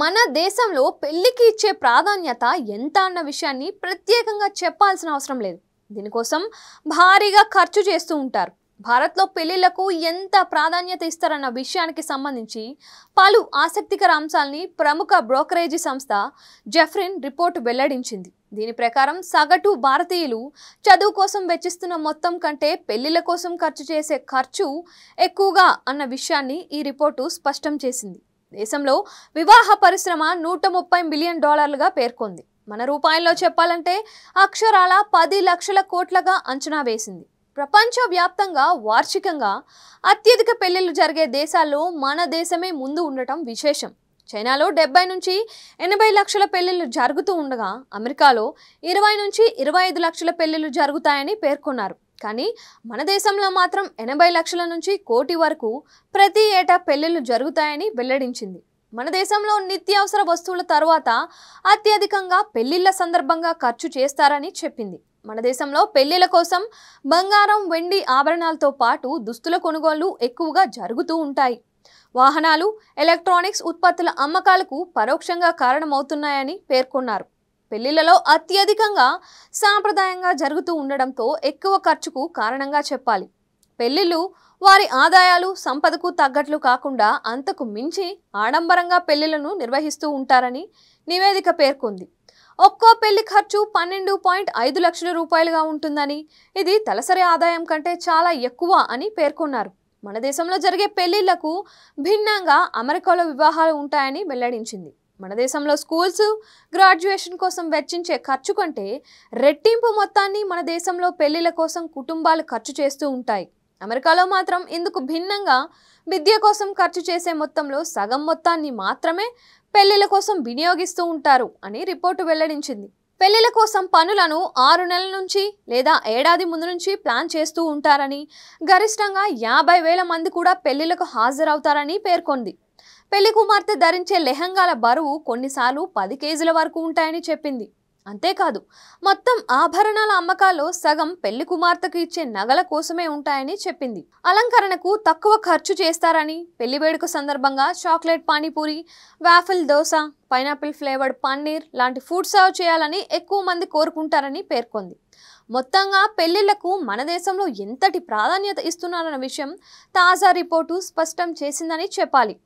మన దేశంలో పెళ్లికి ఇచ్చే ప్రాధాన్యత ఎంత అన్న విషయాన్ని ప్రత్యేకంగా చెప్పాల్సిన అవసరం లేదు దీనికోసం భారీగా ఖర్చు చేస్తూ ఉంటారు భారత్లో పెళ్లిళ్లకు ఎంత ప్రాధాన్యత ఇస్తారన్న విషయానికి సంబంధించి పలు ఆసక్తికర అంశాలని ప్రముఖ బ్రోకరేజీ సంస్థ జెఫ్రిన్ రిపోర్ట్ వెల్లడించింది దీని ప్రకారం సగటు భారతీయులు చదువు కోసం వెచ్చిస్తున్న మొత్తం కంటే పెళ్లిళ్ల కోసం ఖర్చు చేసే ఖర్చు ఎక్కువగా అన్న విషయాన్ని ఈ రిపోర్టు స్పష్టం చేసింది దేశంలో వివాహ పరిశ్రమ నూట ముప్పై బిలియన్ డాలర్లుగా పేర్కొంది మన రూపాయల్లో చెప్పాలంటే అక్షరాల పది లక్షల కోట్లగా అంచనా వేసింది ప్రపంచవ్యాప్తంగా వార్షికంగా అత్యధిక పెళ్లిళ్లు జరిగే దేశాల్లో మన దేశమే ముందు ఉండటం విశేషం చైనాలో డెబ్బై నుంచి ఎనభై లక్షల పెళ్లిళ్లు జరుగుతూ ఉండగా అమెరికాలో ఇరవై నుంచి ఇరవై ఐదు లక్షల పెళ్లిళ్లు జరుగుతాయని పేర్కొన్నారు కానీ మన దేశంలో మాత్రం ఎనభై లక్షల నుంచి కోటి వరకు ప్రతి ఏటా పెళ్లిళ్లు జరుగుతాయని వెల్లడించింది మన దేశంలో నిత్యావసర వస్తువుల తర్వాత అత్యధికంగా పెళ్లిళ్ల సందర్భంగా ఖర్చు చేస్తారని చెప్పింది మన దేశంలో పెళ్లిల కోసం బంగారం వెండి ఆభరణాలతో పాటు దుస్తుల కొనుగోళ్లు ఎక్కువగా జరుగుతూ ఉంటాయి వాహనాలు ఎలక్ట్రానిక్స్ ఉత్పత్తుల అమ్మకాలకు పరోక్షంగా కారణమవుతున్నాయని పేర్కొన్నారు పెళ్లిలలో అత్యధికంగా సాంప్రదాయంగా జరుగుతూ ఉండడంతో ఎక్కువ ఖర్చుకు కారణంగా చెప్పాలి పెళ్లిళ్ళు వారి ఆదాయాలు సంపదకు తగ్గట్లు కాకుండా అంతకు మించి ఆడంబరంగా పెళ్లిలను నిర్వహిస్తూ ఉంటారని నివేదిక పేర్కొంది ఒక్కో పెళ్లి ఖర్చు పన్నెండు పాయింట్ ఐదు లక్షల రూపాయలుగా ఉంటుందని ఇది తలసరి ఆదాయం కంటే చాలా ఎక్కువ అని పేర్కొన్నారు మన దేశంలో జరిగే పెళ్లిళ్లకు భిన్నంగా అమెరికాలో వివాహాలు ఉంటాయని వెల్లడించింది మన దేశంలో స్కూల్స్ గ్రాడ్యుయేషన్ కోసం వెచ్చించే ఖర్చు కంటే రెట్టింపు మొత్తాన్ని మన దేశంలో పెళ్లిళ్ల కోసం కుటుంబాలు ఖర్చు చేస్తూ ఉంటాయి అమెరికాలో మాత్రం ఇందుకు భిన్నంగా విద్య కోసం ఖర్చు చేసే మొత్తంలో సగం మొత్తాన్ని మాత్రమే పెళ్లిల కోసం వినియోగిస్తూ ఉంటారు అని రిపోర్టు వెల్లడించింది పెళ్లిల కోసం పనులను ఆరు నెలల నుంచి లేదా ఏడాది ముందు నుంచి ప్లాన్ చేస్తూ ఉంటారని గరిష్టంగా యాభై వేల మంది కూడా పెళ్లిలకు హాజరవుతారని పేర్కొంది పెళ్లి కుమార్తె ధరించే లెహంగాల బరువు కొన్నిసార్లు పది కేజీల వరకు ఉంటాయని చెప్పింది అంతేకాదు మొత్తం ఆభరణాల అమ్మకాల్లో సగం పెళ్లి కుమార్తెకు ఇచ్చే నగల కోసమే ఉంటాయని చెప్పింది అలంకరణకు తక్కువ ఖర్చు చేస్తారని పెళ్లి వేడుక సందర్భంగా chocolate panipuri waffle dosa pineapple flavoured paneer లాంటి ఫుడ్ సర్వ్ చేయాలని ఎక్కువ మంది కోరుకుంటారని పేర్కొంది మొత్తంగా పెళ్లిళ్లకు మన దేశంలో ఎంతటి ప్రాధాన్యత ఇస్తున్నారన్న విషయం తాజా రిపోర్టు స్పష్టం చేసిందని చెప్పాలి